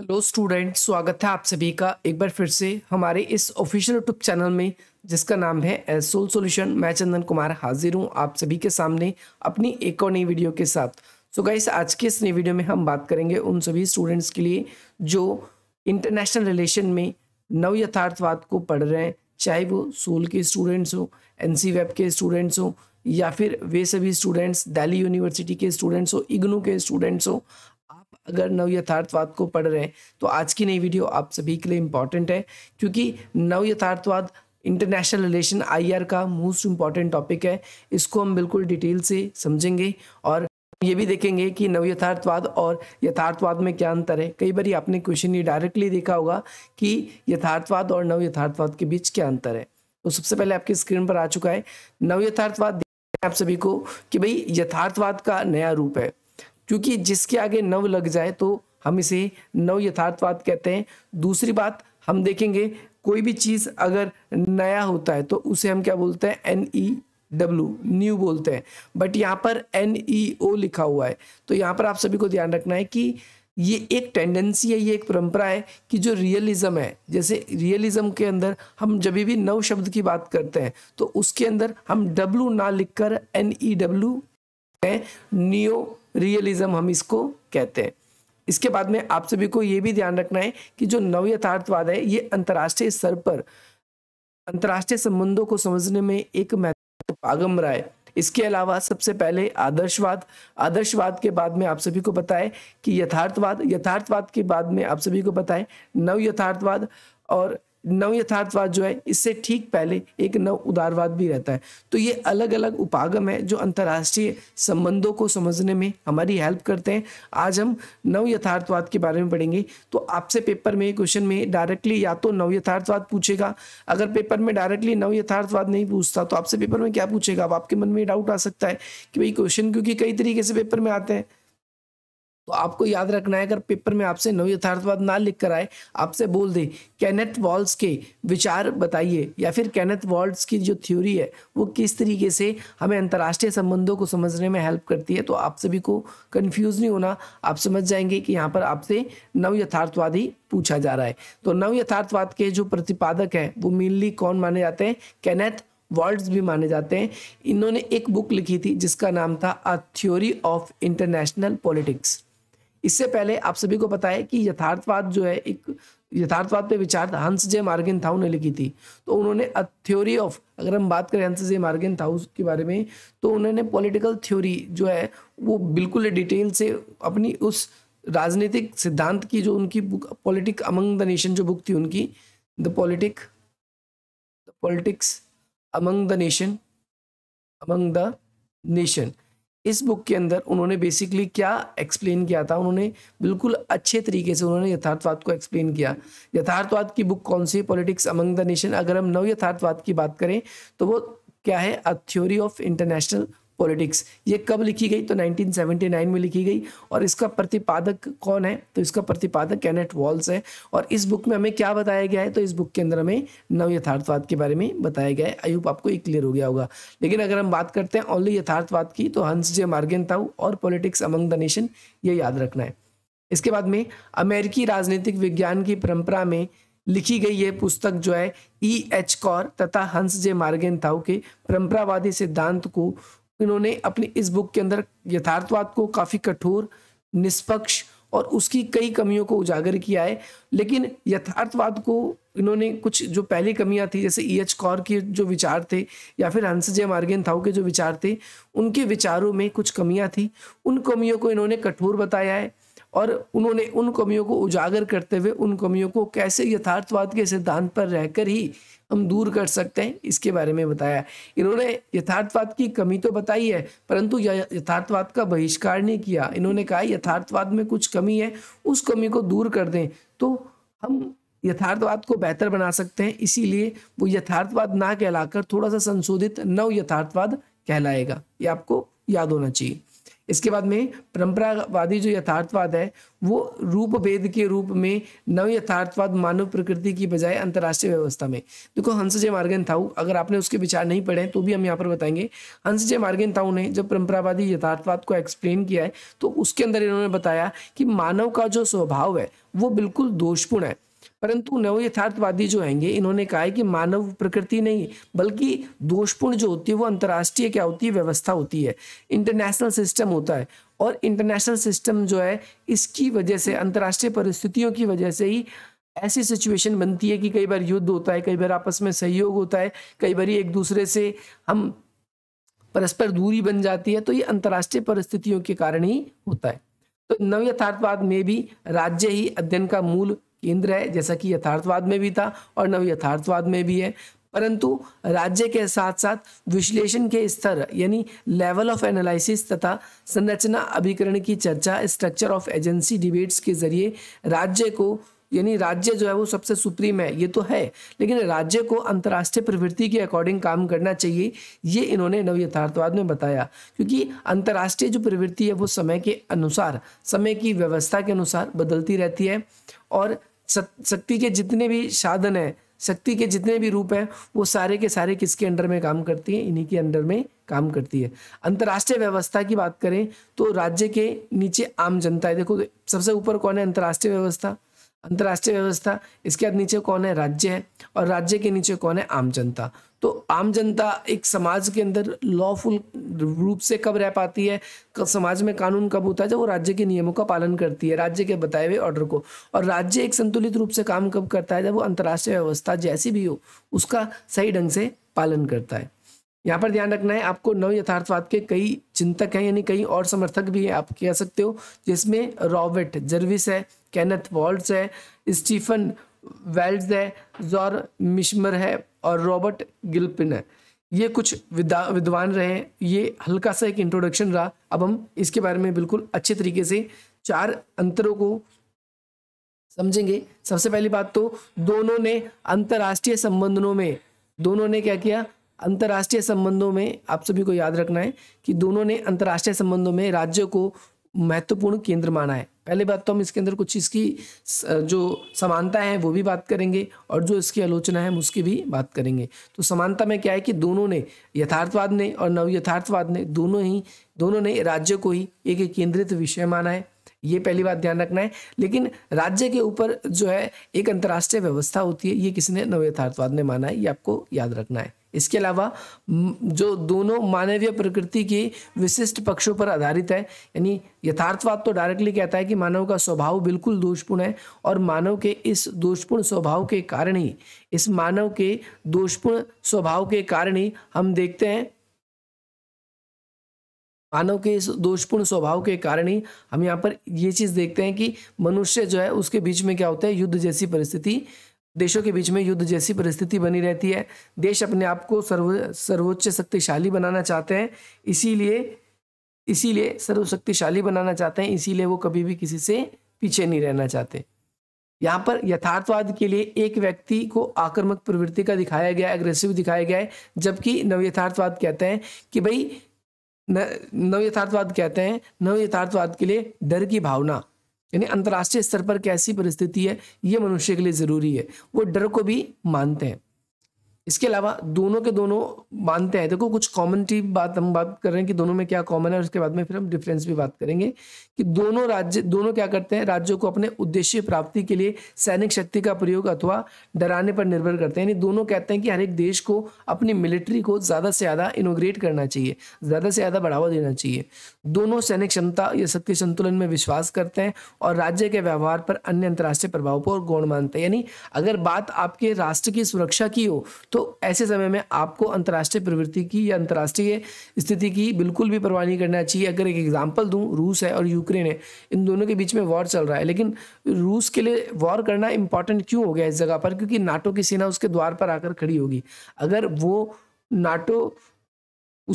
hello student स्वागत है आप सभी का एक बार फिर से हमारे इस ऑफिशियल यूट्यूब चैनल में जिसका नाम है सोल सॉल्यूशन मैं चंदन कुमार हाजिर हूँ आप सभी के सामने अपनी एक और नई वीडियो के साथ सो गाइस आज के इस नई वीडियो में हम बात करेंगे उन सभी स्टूडेंट्स के लिए जो इंटरनेशनल रिलेशन में नव यथार्थवाद को पढ़ रहे हैं चाहे वो सोल के स्टूडेंट्स हों एन वेब के स्टूडेंट्स हों या फिर वे सभी स्टूडेंट्स दिल्ली यूनिवर्सिटी के स्टूडेंट्स हो इग्नू के स्टूडेंट्स हो अगर नव यथार्थवाद को पढ़ रहे हैं तो आज की नई वीडियो आप सभी के लिए इम्पॉर्टेंट है क्योंकि नव यथार्थवाद इंटरनेशनल रिलेशन आई का मोस्ट इम्पॉर्टेंट टॉपिक है इसको हम बिल्कुल डिटेल से समझेंगे और ये भी देखेंगे कि नव यथार्थवाद और यथार्थवाद में क्या अंतर है कई बार आपने क्वेश्चन ये डायरेक्टली देखा होगा कि यथार्थवाद और नव यथार्थवाद के बीच क्या अंतर है तो सबसे पहले आपकी स्क्रीन पर आ चुका है नव यथार्थवाद आप सभी को कि भाई यथार्थवाद का नया रूप है क्योंकि जिसके आगे नव लग जाए तो हम इसे नव यथार्थवाद कहते हैं दूसरी बात हम देखेंगे कोई भी चीज़ अगर नया होता है तो उसे हम क्या बोलते हैं एन ई डब्ल्यू न्यू बोलते हैं बट यहाँ पर एन ई ओ लिखा हुआ है तो यहाँ पर आप सभी को ध्यान रखना है कि ये एक टेंडेंसी है ये एक परंपरा है कि जो रियलिज्म है जैसे रियलिज्म के अंदर हम जब भी नव शब्द की बात करते हैं तो उसके अंदर हम डब्लू ना लिखकर N E W new realism हम इसको कहते हैं इसके बाद में आप सभी को ये भी ध्यान रखना है कि जो नव यथार्थवाद है ये अंतर्राष्ट्रीय स्तर पर अंतर्राष्ट्रीय संबंधों को समझने में एक महत्वपूर्ण पागम रहा है इसके अलावा सबसे पहले आदर्शवाद आदर्शवाद के बाद में आप सभी को पता है कि यथार्थवाद यथार्थवाद के बाद में आप सभी को पता है नव यथार्थवाद और नव यथार्थवाद जो है इससे ठीक पहले एक नव उदारवाद भी रहता है तो ये अलग अलग उपागम है जो अंतर्राष्ट्रीय संबंधों को समझने में हमारी हेल्प करते हैं आज हम नव यथार्थवाद के बारे में पढ़ेंगे तो आपसे पेपर में क्वेश्चन में डायरेक्टली या तो नव यथार्थवाद पूछेगा अगर पेपर में डायरेक्टली नव यथार्थवाद नहीं पूछता तो आपसे पेपर में क्या पूछेगा अब आपके मन में डाउट आ सकता है कि भाई क्वेश्चन क्योंकि कई तरीके से पेपर में आते हैं तो आपको याद रखना है अगर पेपर में आपसे नव यथार्थवाद ना लिख कर आए आपसे बोल दे कैनेथ वॉल्स के विचार बताइए या फिर कैनेट वॉल्स की जो थ्योरी है वो किस तरीके से हमें अंतर्राष्ट्रीय संबंधों को समझने में हेल्प करती है तो आप सभी को कन्फ्यूज़ नहीं होना आप समझ जाएंगे कि यहाँ पर आपसे नव यथार्थवाद ही पूछा जा रहा है तो नव यथार्थवाद के जो प्रतिपादक हैं वो मेनली कौन माने जाते हैं कैनेथ वर्ल्ड्स भी माने जाते हैं इन्होंने एक बुक लिखी थी जिसका नाम था a theory of international politics इससे पहले आप सभी को पता है कि यथार्थवाद जो है एक यथार्थवाद पे विचार हंस जे मार्गिन थाउ ने लिखी थी तो उन्होंने अ थ्योरी ऑफ अगर हम बात करें हंस जे मार्गिन थाउ के बारे में तो उन्होंने पॉलिटिकल थ्योरी जो है वो बिल्कुल डिटेल से अपनी उस राजनीतिक सिद्धांत की जो उनकी book politic among the nation जो बुक थी उनकी the politic the politics among the nation among the nation इस बुक के अंदर उन्होंने बेसिकली क्या एक्सप्लेन किया था उन्होंने बिल्कुल अच्छे तरीके से उन्होंने यथार्थवाद को एक्सप्लेन किया यथार्थवाद की बुक कौन सी पॉलिटिक्स अमंग द नेशन अगर हम नव यथार्थवाद की बात करें तो वो क्या है a theory of international politics ये कब लिखी गई तो 1979 में लिखी गई और इसका प्रतिपादक कौन है तो इसका प्रतिपादक कैनेट वॉल्स है और इस बुक में हमें क्या बताया गया है तो इस बुक के अंदर हमें नव यथार्थवाद के बारे में बताया गया है आयुब आपको ये क्लियर हो गया होगा लेकिन अगर हम बात करते हैं ओनली यथार्थवाद की तो हंस जे मार्गेन और पॉलिटिक्स अमंग द नेशन ये याद रखना है इसके बाद में अमेरिकी राजनीतिक विज्ञान की परंपरा में लिखी गई ये पुस्तक जो है ई एच कौर तथा हंस जे मार्गेन के परंपरावादी सिद्धांत को इन्होंने अपनी इस बुक के अंदर यथार्थवाद को काफ़ी कठोर निष्पक्ष और उसकी कई कमियों को उजागर किया है लेकिन यथार्थवाद को इन्होंने कुछ जो पहली कमियां थी जैसे ई एच कौर के जो विचार थे या फिर हंस जय मार्गेन थाउ के जो विचार थे उनके विचारों में कुछ कमियां थी उन कमियों को इन्होंने कठोर बताया है और उन्होंने उन कमियों को उजागर करते हुए उन कमियों को कैसे यथार्थवाद के सिद्धांत पर रहकर ही हम दूर कर सकते हैं इसके बारे में बताया इन्होंने यथार्थवाद की कमी तो बताई है परंतु यथार्थवाद का बहिष्कार नहीं किया इन्होंने कहा यथार्थवाद में कुछ कमी है उस कमी को दूर कर दें तो हम यथार्थवाद को बेहतर बना सकते हैं इसीलिए वो यथार्थवाद ना कहलाकर थोड़ा सा संशोधित नव यथार्थवाद कहलाएगा ये आपको याद होना चाहिए इसके बाद में परंपरावादी जो यथार्थवाद है वो रूप भेद के रूप में नव यथार्थवाद मानव प्रकृति की बजाय अंतर्राष्ट्रीय व्यवस्था में देखो हंस जय मार्गन थाउ अगर आपने उसके विचार नहीं पढ़े तो भी हम यहाँ पर बताएंगे हंस जय मार्गन थाउ ने जब परंपरावादी यथार्थवाद को एक्सप्लेन किया है तो उसके अंदर इन्होंने बताया कि मानव का जो स्वभाव है वो बिल्कुल दोषपूर्ण है परंतु नव यथार्थवादी जो हैंगे इन्होंने कहा है कि मानव प्रकृति नहीं बल्कि दोषपूर्ण जो होती है वो अंतर्राष्ट्रीय क्या होती है व्यवस्था होती है इंटरनेशनल सिस्टम होता है और इंटरनेशनल सिस्टम जो है इसकी वजह से अंतर्राष्ट्रीय परिस्थितियों की वजह से ही ऐसी सिचुएशन बनती है कि कई बार युद्ध होता है कई बार आपस में सहयोग होता है कई बार एक दूसरे से हम परस्पर दूरी बन जाती है तो ये अंतर्राष्ट्रीय परिस्थितियों के कारण ही होता है तो नव यथार्थवाद में भी राज्य ही अध्ययन का मूल केंद्र है जैसा कि यथार्थवाद में भी था और नव यथार्थवाद में भी है परंतु राज्य के साथ साथ विश्लेषण के स्तर यानी लेवल ऑफ एनालिसिस तथा संरचना अभिकरण की चर्चा स्ट्रक्चर ऑफ एजेंसी डिबेट्स के जरिए राज्य को यानी राज्य जो है वो सबसे सुप्रीम है ये तो है लेकिन राज्य को अंतर्राष्ट्रीय प्रवृत्ति के अकॉर्डिंग काम करना चाहिए ये इन्होंने नव यथार्थवाद में बताया क्योंकि अंतर्राष्ट्रीय जो प्रवृत्ति है वो समय के अनुसार समय की व्यवस्था के अनुसार बदलती रहती है और शक्ति के जितने भी साधन हैं शक्ति के जितने भी रूप हैं वो सारे के सारे किसके अंडर में काम करती हैं इन्हीं के अंडर में काम करती है अंतर्राष्ट्रीय व्यवस्था की बात करें तो राज्य के नीचे आम जनता है देखो सबसे ऊपर कौन है अंतर्राष्ट्रीय व्यवस्था अंतर्राष्ट्रीय व्यवस्था इसके बाद नीचे कौन है राज्य है और राज्य के नीचे कौन है आम जनता तो आम जनता एक समाज के अंदर लॉफुल रूप से कब रह पाती है कब समाज में कानून कब होता है जब वो राज्य के नियमों का पालन करती है राज्य के बताए हुए ऑर्डर को और राज्य एक संतुलित रूप से काम कब करता है जब वो अंतर्राष्ट्रीय व्यवस्था जैसी भी हो उसका सही ढंग से पालन करता है यहाँ पर ध्यान रखना है आपको नव यथार्थवाद के कई चिंतक हैं यानी कई और समर्थक भी हैं आप कह सकते हो जिसमें रॉबर्ट जर्विस है कैनथ वॉल्ट्स है स्टीफन वेल्स है जॉर मिशमर है और रॉबर्ट गिल्पिन है ये कुछ विद्वान रहे हैं ये हल्का सा एक इंट्रोडक्शन रहा अब हम इसके बारे में बिल्कुल अच्छे तरीके से चार अंतरों को समझेंगे सबसे पहली बात तो दोनों ने अंतर्राष्ट्रीय संबंधों में दोनों ने क्या किया अंतर्राष्ट्रीय संबंधों में आप सभी को याद रखना है कि दोनों ने अंतर्राष्ट्रीय संबंधों में राज्यों को महत्वपूर्ण केंद्र माना है पहले बात तो हम इसके अंदर कुछ इसकी जो समानता है वो भी बात करेंगे और जो इसकी आलोचना है हम उसकी भी बात करेंगे तो समानता में क्या है कि दोनों ने यथार्थवाद ने और नव यथार्थवाद ने दोनों ही दोनों ने राज्य को ही एक, एक केंद्रित विषय माना है ये पहली बात ध्यान रखना है लेकिन राज्य के ऊपर जो है एक अंतर्राष्ट्रीय व्यवस्था होती है ये किसी ने नव यथार्थवाद ने माना है ये आपको याद रखना है इसके अलावा जो दोनों मानवीय प्रकृति के विशिष्ट पक्षों पर आधारित है यानी यथार्थवाद तो डायरेक्टली कहता है कि मानव का स्वभाव बिल्कुल दोषपूर्ण है और मानव के इस दोषपूर्ण स्वभाव के कारण ही इस मानव के दोषपूर्ण स्वभाव के कारण ही हम देखते हैं मानव के इस दोषपूर्ण स्वभाव के कारण ही हम यहाँ पर ये चीज़ देखते हैं कि मनुष्य जो है उसके बीच में क्या होता है युद्ध जैसी परिस्थिति देशों के बीच में युद्ध जैसी परिस्थिति बनी रहती है देश अपने आप को सर्व सर्वोच्च शक्तिशाली बनाना चाहते हैं इसीलिए इसीलिए सर्वशक्तिशाली बनाना चाहते हैं इसीलिए वो कभी भी किसी से पीछे नहीं रहना चाहते यहाँ पर यथार्थवाद के लिए एक व्यक्ति को आक्रमक प्रवृत्ति का दिखाया गया अग्रेसिव दिखाया गया है जबकि नव यथार्थवाद कहते हैं कि भाई नव यथार्थवाद कहते हैं नव यथार्थवाद के लिए डर की भावना यानी अंतर्राष्ट्रीय स्तर पर कैसी परिस्थिति है ये मनुष्य के लिए ज़रूरी है वो डर को भी मानते हैं इसके अलावा दोनों के दोनों मानते हैं देखो कुछ कॉमन टी बात हम बात कर रहे हैं कि दोनों में क्या कॉमन है उसके बाद में फिर हम डिफरेंस भी बात करेंगे कि दोनों राज्य दोनों क्या करते हैं राज्यों को अपने उद्देश्य प्राप्ति के लिए सैनिक शक्ति का प्रयोग अथवा डराने पर निर्भर करते हैं यानी दोनों कहते हैं कि हर एक देश को अपनी मिलिट्री को ज़्यादा से ज़्यादा इनोग्रेट करना चाहिए ज़्यादा से ज़्यादा बढ़ावा देना चाहिए दोनों सैनिक क्षमता या शक्ति संतुलन में विश्वास करते हैं और राज्य के व्यवहार पर अन्य अंतर्राष्ट्रीय प्रभाव पर गौण मानते हैं यानी अगर बात आपके राष्ट्र की सुरक्षा की हो तो तो ऐसे समय में आपको अंतर्राष्ट्रीय प्रवृत्ति की या अंतर्राष्ट्रीय स्थिति की बिल्कुल भी परवाह नहीं करना चाहिए अगर एक एग्जाम्पल दूँ रूस है और यूक्रेन है इन दोनों के बीच में वॉर चल रहा है लेकिन रूस के लिए वॉर करना इंपॉर्टेंट क्यों हो गया इस जगह पर क्योंकि नाटो की सेना उसके द्वार पर आकर खड़ी होगी अगर वो नाटो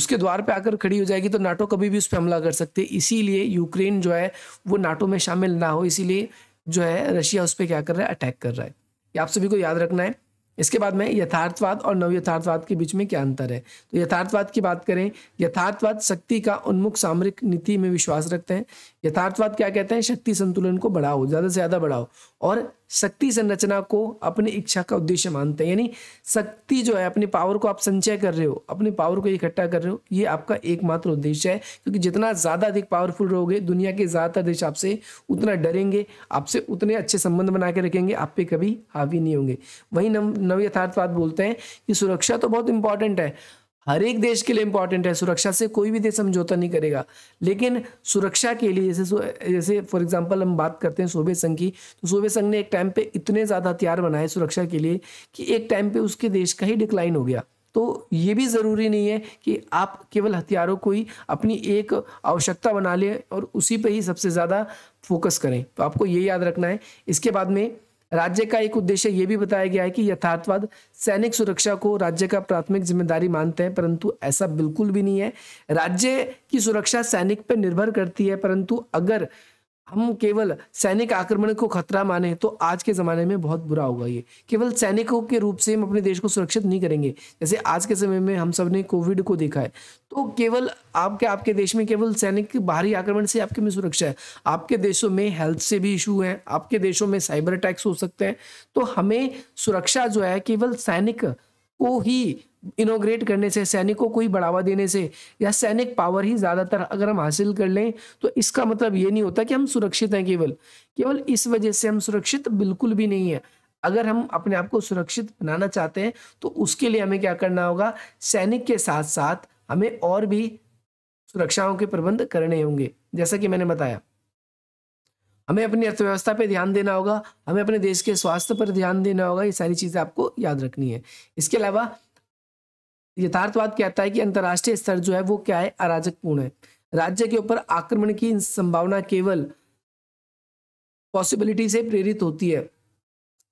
उसके द्वार पे आकर खड़ी हो जाएगी तो नाटो कभी भी उस पर हमला कर सकते इसीलिए यूक्रेन जो है वो नाटो में शामिल ना हो इसीलिए जो है रशिया उस पर क्या कर रहा है अटैक कर रहा है ये आप सभी को याद रखना है इसके बाद में यथार्थवाद और नव यथार्थवाद के बीच में क्या अंतर है तो यथार्थवाद की बात करें यथार्थवाद शक्ति का उन्मुख सामरिक नीति में विश्वास रखते हैं यथार्थवाद क्या कहते हैं शक्ति संतुलन को बढ़ाओ ज़्यादा से ज़्यादा बढ़ाओ और शक्ति संरचना को अपनी इच्छा का उद्देश्य मानते हैं यानी शक्ति जो है अपनी पावर को आप संचय कर रहे हो अपनी पावर को इकट्ठा कर रहे हो ये आपका एकमात्र उद्देश्य है क्योंकि जितना ज़्यादा अधिक पावरफुल रहोगे दुनिया के ज़्यादातर देश आपसे उतना डरेंगे आपसे उतने अच्छे संबंध बना के रखेंगे आप पे कभी हावी नहीं होंगे वही नव नव यथार्थवाद बोलते हैं कि सुरक्षा तो बहुत इंपॉर्टेंट है हर एक देश के लिए इंपॉर्टेंट है सुरक्षा से कोई भी देश समझौता नहीं करेगा लेकिन सुरक्षा के लिए जैसे जैसे फॉर एग्जांपल हम बात करते हैं सोवियत संघ की तो सोवियत संघ ने एक टाइम पे इतने ज़्यादा हथियार बनाए सुरक्षा के लिए कि एक टाइम पे उसके देश का ही डिक्लाइन हो गया तो ये भी ज़रूरी नहीं है कि आप केवल हथियारों को ही अपनी एक आवश्यकता बना लें और उसी पर ही सबसे ज़्यादा फोकस करें तो आपको ये याद रखना है इसके बाद में राज्य का एक उद्देश्य यह भी बताया गया है कि यथार्थवाद सैनिक सुरक्षा को राज्य का प्राथमिक जिम्मेदारी मानते हैं परंतु ऐसा बिल्कुल भी नहीं है राज्य की सुरक्षा सैनिक पर निर्भर करती है परंतु अगर हम केवल सैनिक आक्रमण को खतरा माने तो आज के ज़माने में बहुत बुरा होगा ये केवल सैनिकों के रूप से हम अपने देश को सुरक्षित नहीं करेंगे जैसे आज के समय में हम सब ने कोविड को देखा है तो केवल आपके आपके देश में केवल सैनिक बाहरी आक्रमण से आपके में सुरक्षा है आपके देशों में हेल्थ से भी इशू है आपके देशों में साइबर अटैक्स हो सकते हैं तो हमें सुरक्षा जो है केवल सैनिक को ही इनोग्रेट करने से सैनिकों को ही बढ़ावा देने से या सैनिक पावर ही ज़्यादातर अगर हम हासिल कर लें तो इसका मतलब ये नहीं होता कि हम सुरक्षित हैं केवल केवल इस वजह से हम सुरक्षित बिल्कुल भी नहीं है अगर हम अपने आप को सुरक्षित बनाना चाहते हैं तो उसके लिए हमें क्या करना होगा सैनिक के साथ साथ हमें और भी सुरक्षाओं के प्रबंध करने होंगे जैसा कि मैंने बताया हमें अपनी अर्थव्यवस्था पर ध्यान देना होगा हमें अपने देश के स्वास्थ्य पर ध्यान देना होगा ये सारी चीज़ें आपको याद रखनी है इसके अलावा यथार्थवाद कहता है कि अंतर्राष्ट्रीय स्तर जो है वो क्या है अराजकपूर्ण है राज्य के ऊपर आक्रमण की संभावना केवल पॉसिबिलिटी से प्रेरित होती है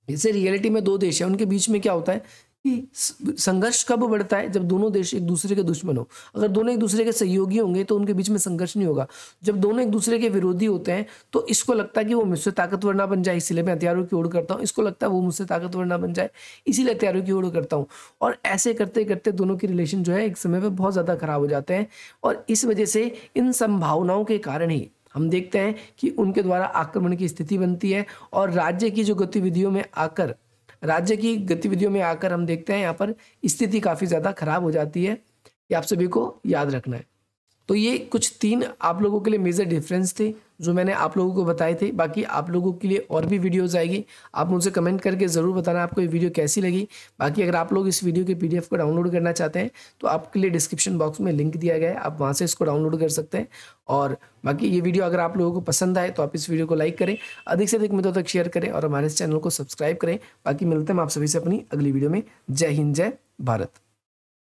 जैसे रियलिटी में दो देश है उनके बीच में क्या होता है कि संघर्ष कब बढ़ता है जब दोनों देश एक दूसरे के दुश्मन हो अगर दोनों एक दूसरे के सहयोगी होंगे तो उनके बीच में संघर्ष नहीं होगा जब दोनों एक दूसरे के विरोधी होते हैं तो इसको लगता है कि वो मुझसे ताकतवर ना बन जाए इसलिए मैं हथियारों की ओर करता हूँ इसको लगता है वो मुझसे ताकतवर ना बन जाए इसीलिए हथियारों की ओर करता हूँ और ऐसे करते करते दोनों के रिलेशन जो है एक समय पर बहुत ज़्यादा खराब हो जाते हैं और इस वजह से इन संभावनाओं के कारण ही हम देखते हैं कि उनके द्वारा आक्रमण की स्थिति बनती है और राज्य की जो गतिविधियों में आकर राज्य की गतिविधियों में आकर हम देखते हैं यहाँ पर स्थिति काफ़ी ज़्यादा खराब हो जाती है ये आप सभी को याद रखना है तो ये कुछ तीन आप लोगों के लिए मेजर डिफरेंस थे जो मैंने आप लोगों को बताए थे बाकी आप लोगों के लिए और भी वीडियोज़ आएगी आप मुझे कमेंट करके ज़रूर बताना आपको ये वीडियो कैसी लगी बाकी अगर आप लोग इस वीडियो के पीडीएफ को डाउनलोड करना चाहते हैं तो आपके लिए डिस्क्रिप्शन बॉक्स में लिंक दिया गया है आप वहाँ से इसको डाउनलोड कर सकते हैं और बाकी ये वीडियो अगर आप लोगों को पसंद आए तो आप इस वीडियो को लाइक करें अधिक से अधिक मित्रों तक शेयर करें और हमारे चैनल को सब्सक्राइब करें बाकी मिलते हैं आप सभी से अपनी अगली वीडियो में जय हिंद जय भारत